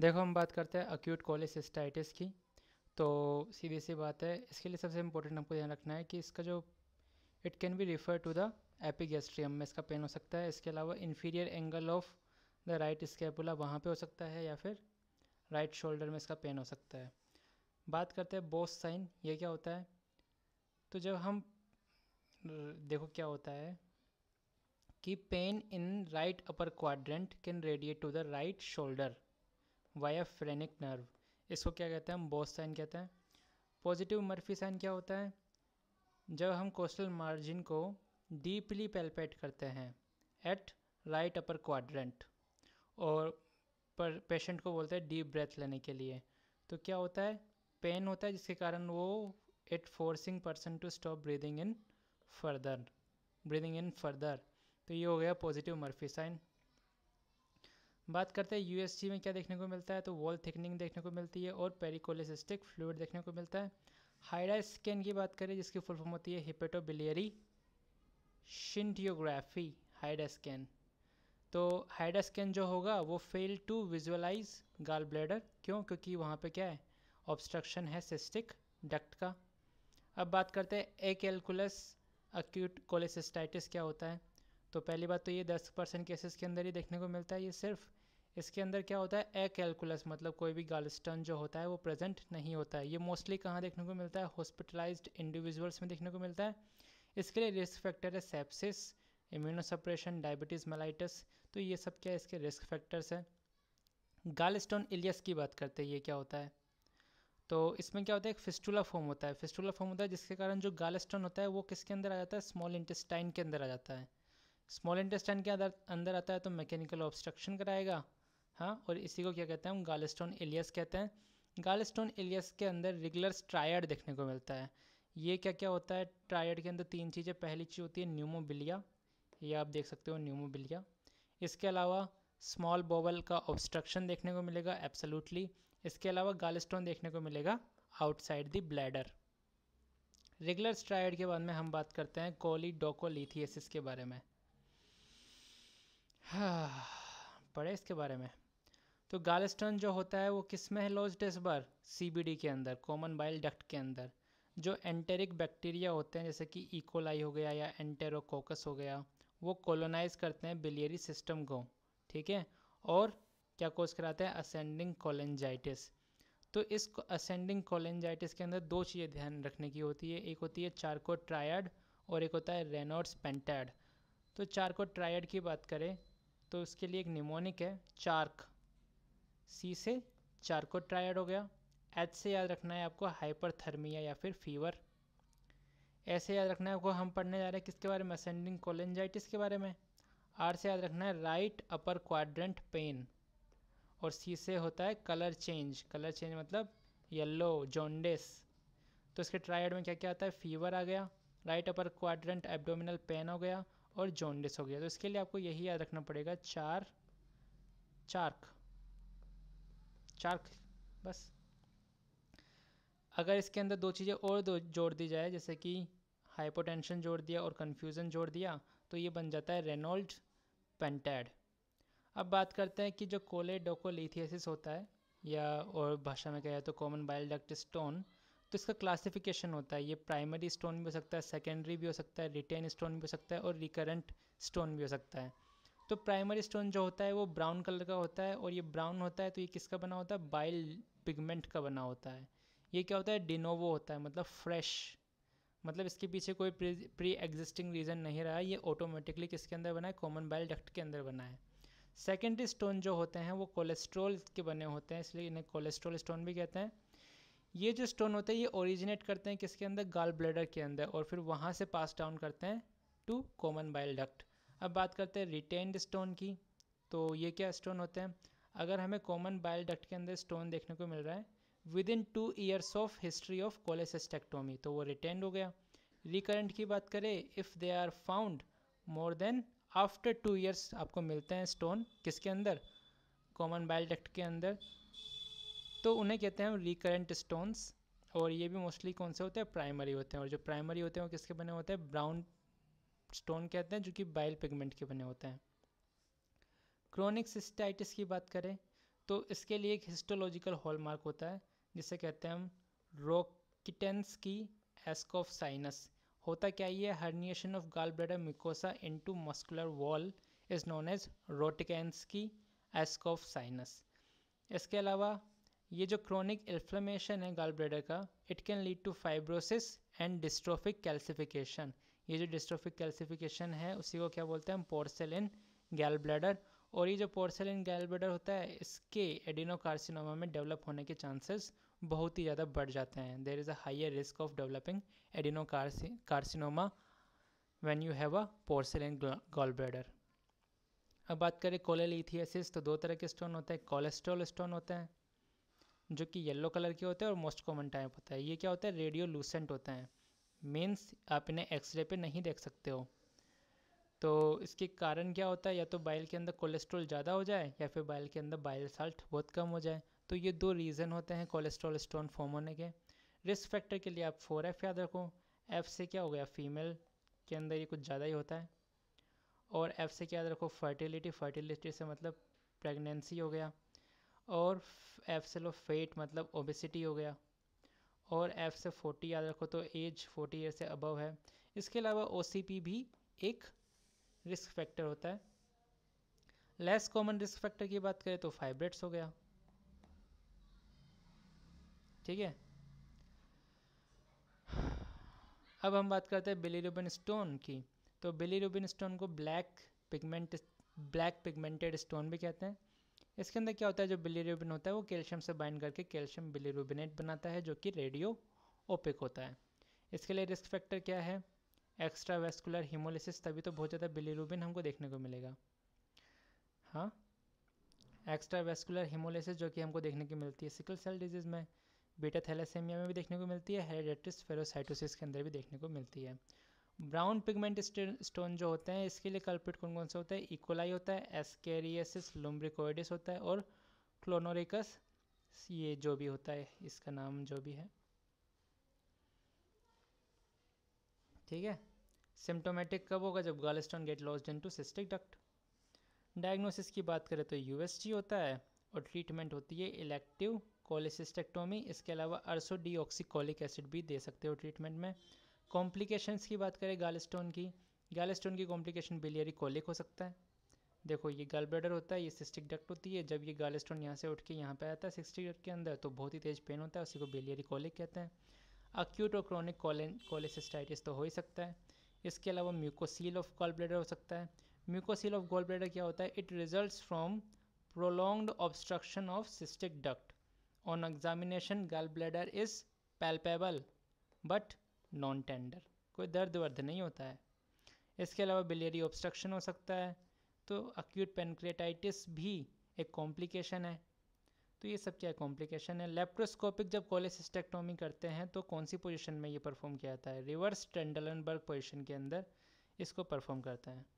देखो हम बात करते हैं अक्यूट कोलेसिस्टाइटिस की तो सीधी सी बात है इसके लिए सबसे इम्पोर्टेंट हमको ध्यान रखना है कि इसका जो it can be refer to the epigastrium में इसका पेन हो सकता है इसके अलावा inferior angle of the right scapula वहाँ पे हो सकता है या फिर राइट right शोल्डर में इसका पेन हो सकता है बात करते हैं बोस साइन ये क्या होता है तो जब हम देखो क्या होता है कि pain in right upper quadrant can radiate to the right shoulder via phrenic nerve इसको क्या कहते हैं हम बॉस साइन कहते हैं पॉजिटिव मर्फी साइन क्या होता है जब हम कोस्टल मार्जिन को डीपली पेल्पेट करते हैं एट राइट अपर क्वाड्रेंट और पर पेशेंट को बोलते हैं डीप ब्रेथ लेने के लिए तो क्या होता है पेन होता है जिसके कारण वो it forcing person to stop breathing in further breathing in further तो ये हो गया पॉजिटिव मर्फी साइन बात करते हैं यूएससी में क्या देखने को मिलता है तो वॉल थिकनिंग देखने को मिलती है और पेरिकोलिसिस्टिक फ्लूड देखने को मिलता है हाइडा स्कैन की बात करें जिसकी फुल फॉर्म होती है हिपेटोबिलियरी शिंटियोग्राफी हाइडा स्कैन तो हाइडा स्कैन जो होगा वो fail to visualize gall bladder क्यों क्योंकि वहाँ पे क्या है ऑब्स्ट्रक्शन है सिस्टिक डक्ट का अब बात करते हैं ए कैलकुलस कोलेसिस्टाइटिस क्या होता है तो पहली बात तो ये दस परसेंट केसेस के अंदर ही देखने को मिलता है ये सिर्फ इसके अंदर क्या होता है ए कैलकुलस मतलब कोई भी गालस्टन जो होता है वो प्रेजेंट नहीं होता है ये मोस्टली कहाँ देखने को मिलता है हॉस्पिटलाइज्ड इंडिविजुअल्स में देखने को मिलता है इसके लिए रिस्क फैक्टर है सेप्सिस इम्यूनोसप्रेशन डायबिटीज़ मेलाइटस तो ये सब क्या इसके रिस्क फैक्टर्स हैं गाल स्टोन इलियस की बात करते हैं ये क्या होता है तो इसमें क्या होता है एक फिस्टूला फॉर्म होता है फिस्टूला फॉर्म होता है जिसके कारण जो गाल स्टोन होता है वो किसके अंदर आ जाता है स्मॉल इंटेस्टाइन के अंदर आ जाता है स्मॉल इंटेस्टाइन के अंदर अंदर आता है तो मैकेनिकल ऑब्स्ट्रक्शन कराएगा हाँ और इसी को क्या कहते हैं हम गालस्टोन एलियस कहते हैं गालस्टोन एलियस के अंदर रेगुलर ट्रायड देखने को मिलता है ये क्या क्या होता है ट्रायड के अंदर तीन चीज़ें पहली चीज़ होती है न्यूमोबिलिया ये आप देख सकते हो न्यूमोबिलिया इसके अलावा स्मॉल बोवल का ऑब्स्ट्रक्शन देखने को मिलेगा एब्सोल्युटली इसके अलावा गालस्टोन देखने को मिलेगा outside the bladder regular stride के बाद में हम बात करते हैं कोली डोकोलिथियसिस के बारे में हाँ पढ़े इसके बारे में तो गालस्टोन जो होता है वो किस में है लॉज्ड इस बार के अंदर कॉमन बाइल डक्ट के अंदर जो एंटेरिक बैक्टीरिया होते हैं जैसे कि इकोलाई e. हो गया या एंटेरोकोकस हो गया वो कॉलोनाइज करते हैं बिलियरी सिस्टम को ठीक है और क्या कोर्स कराते हैं असेंडिंग कोलेंजाइटिस तो इस असेंडिंग कोलेंजाइटिस के अंदर दो चीज़ें ध्यान रखने की होती है एक होती है चारको ट्रायड और एक होता है रेनोड्स पेंटैड तो चारको ट्रायड की बात करें तो उसके लिए एक निमोनिक है चार्क सी से ट्रायड हो गया एच से याद रखना है आपको हाइपरथर्मिया या फिर फीवर ऐसे याद रखना है आपको हम पढ़ने जा रहे हैं किसके बारे में असेंडिंग कोलेंजाइटिस के बारे में आर से याद रखना है राइट अपर क्वाड्रेंट पेन और सी से होता है कलर चेंज कलर चेंज मतलब येल्लो जोंडेस तो इसके ट्रायड में क्या क्या आता है फीवर आ गया right upper quadrant abdominal pain हो गया और जोंडिस हो गया तो इसके लिए आपको यही याद रखना पड़ेगा चार चार्क चार बस अगर इसके अंदर दो चीज़ें और दो जोड़ दी जाए जैसे कि हाइपोटेंशन जोड़ दिया और कन्फ्यूज़न जोड़ दिया तो ये बन जाता है रेनोल्ड पेंटैड अब बात करते हैं कि जो कोले डोकोलीथियसिस होता है या और भाषा में कहें तो कॉमन बायोडक्ट स्टोन तो इसका क्लासिफिकेशन होता है ये प्राइमरी स्टोन भी हो सकता है सेकेंडरी भी हो सकता है रिटेन स्टोन भी हो सकता है और रिकरेंट स्टोन भी हो सकता है तो प्राइमरी स्टोन जो होता है वो ब्राउन कलर का होता है और ये ब्राउन होता है तो ये किसका बना होता है बाइल पिगमेंट का बना होता है ये क्या होता है डिनोवो होता है मतलब फ्रेश मतलब इसके पीछे कोई प्री एग्जिस्टिंग रीज़न नहीं रहा ये ऑटोमेटिकली किसके अंदर बना है कॉमन बाइल डक्ट के अंदर बना है सेकेंडरी स्टोन जो होते हैं वो कोलेस्ट्रोल के बने होते हैं इसलिए इन्हें कोलेस्ट्रोल स्टोन भी कहते हैं ये जो स्टोन होते हैं ये ओरिजिनेट करते हैं किसके अंदर गाल ब्लडर के अंदर और फिर वहाँ से पास डाउन करते हैं टू कॉमन बाइल डक्ट अब बात करते हैं रिटेंड स्टोन की तो ये क्या स्टोन होते हैं अगर हमें कॉमन बायल डक्ट के अंदर स्टोन देखने को मिल रहा है within two years of history of cholecystectomy तो वो रिटेंड हो गया रिकरेंट की बात करें if they are found more than after two years आपको मिलते हैं स्टोन किसके अंदर कॉमन बायल डक्ट के अंदर तो उन्हें कहते हैं रिकरेंट स्टोन्स और ये भी मोस्टली कौन से होते हैं प्राइमरी होते हैं और जो प्राइमरी होते हैं वो किसके बने होते हैं ब्राउन स्टोन कहते हैं जो कि बाइल पिगमेंट के बने होते हैं क्रोनिक सिस्टाइटिस की बात करें तो इसके लिए एक हिस्टोलॉजिकल हॉलमार्क होता है जिसे कहते हैं हम रोकिटेंस की एस्कोफ साइनस होता क्या ये herniation of gall bladder mucosa into muscular wall is known as Rokitansky Aschoff sinus इसके अलावा ये जो क्रोनिक इन्फ्लेमेशन है गाल ब्लेडर का it can lead to fibrosis and dystrophic calcification ये जो डिस्ट्रोफिक कैल्सिफिकेशन है उसी को क्या बोलते हैं हम पोर्सेलिन गैल ब्लैडर और ये जो पोर्सेलिन गैल ब्लैडर होता है इसके एडिनोकार्सिनोमा में डेवलप होने के चांसेस बहुत ही ज़्यादा बढ़ जाते हैं there is a higher risk of developing carcinoma when you have a porcelain gall bladder अब बात करें कोलेलिथियासिस तो दो तरह के स्टोन होते हैं कोलेस्ट्रॉल स्टोन होते हैं जो कि येलो कलर के होते हैं और मोस्ट कॉमन टाइप होता है ये क्या होता है रेडियो लूसेंट होते हैं मीन्स आप इन्हें एक्सरे पे नहीं देख सकते हो तो इसके कारण क्या होता है या तो बाइल के अंदर कोलेस्ट्रॉल ज़्यादा हो जाए या फिर बाइल के अंदर बाइल साल्ट बहुत कम हो जाए तो ये दो रीज़न होते हैं कोलेस्ट्रॉल स्टोन फॉर्म होने के रिस्क फैक्टर के लिए आप फोर एफ याद रखो एफ़ से क्या हो गया फीमेल के अंदर ये कुछ ज़्यादा ही होता है और एफ़ से क्या याद रखो फर्टिलिटी फर्टिलिटी से मतलब प्रेगनेंसी हो गया और एफ से लो फेट मतलब ओबेसिटी हो गया और एफ से 40 याद रखो तो एज 40 ईयर से अबव है इसके अलावा ओ भी एक रिस्क फैक्टर होता है लेस कॉमन रिस्क फैक्टर की बात करें तो फाइब्रेट्स हो गया ठीक है अब हम बात करते हैं रुबिन स्टोन की तो रुबिन स्टोन को black pigment black pigmented stone भी कहते हैं इसके अंदर क्या होता है जो बिलीरोबिन होता है वो कैल्शियम से बाइंड करके कैल्शियम बिलीरोबिनेट बनाता है जो कि रेडियो ओपिक होता है इसके लिए रिस्क फैक्टर क्या है एक्स्ट्रा वेस्कुलर हीमोलिसिस तभी तो बहुत ज़्यादा बिलीरूबिन हमको देखने को मिलेगा हाँ एक्स्ट्रा वेस्कुलर हीमोलिसिस जो कि हमको देखने को मिलती है सिकल सेल डिजीज़ में बीटा थैलेसेमिया में भी देखने को मिलती है हेरेडेटरी फेरोसाइटोसिस के अंदर भी देखने को मिलती है ब्राउन पिगमेंट स्टोन जो होते हैं इसके लिए कल्प्रिट कौन कौन से होते हैं इकोलाई होता है एस्केरियसिस लुम्ब्रिकोइडिस होता है और क्लोनोरिकस ये जो भी होता है इसका नाम जो भी है ठीक है सिम्टोमेटिक कब होगा जब gall stone get lodged into cystic duct diagnosis की बात करें तो यूएसजी होता है और ट्रीटमेंट होती है इलेक्टिव कोलिसिस्टेक्टोमी इसके अलावा अर्सोडीऑक्सिकोलिक एसिड भी दे सकते हो ट्रीटमेंट में कॉम्प्लिकेशंस की बात करें गाल की गाल की कॉम्प्लिकेशन बिलियरी कोलिक हो सकता है देखो ये गाल ब्लडर होता है ये सिस्टिक डक्ट होती है जब ये गाल स्टोन यहाँ से उठ के यहाँ पे आता है सिक्सटी डक्ट के अंदर तो बहुत ही तेज पेन होता है उसी को बिलियरी कोलिक कहते हैं अक्यूट और क्रॉनिक कोलेसिस्टाइटिस तो हो ही सकता है इसके अलावा म्यूकोसील ऑफ गॉल ब्लेडर हो सकता है म्यूकोसील ऑफ गॉल ब्लेडर क्या होता है it results from prolonged obstruction of cystic duct on examination gall bladder is palpable but non tender कोई दर्द वर्द नहीं होता है इसके अलावा बिलियरी ऑब्स्ट्रक्शन हो सकता है तो अक्यूट पेनक्रेटाइटिस भी एक कॉम्प्लिकेशन है तो ये सब क्या कॉम्प्लिकेशन है लेप्रोस्कोपिक जब कोलेसिस्टेक्टोमी करते हैं तो कौन सी पोजीशन में ये परफॉर्म किया जाता है रिवर्स टेंडलनबर्ग पोजीशन के अंदर इसको परफॉर्म करते हैं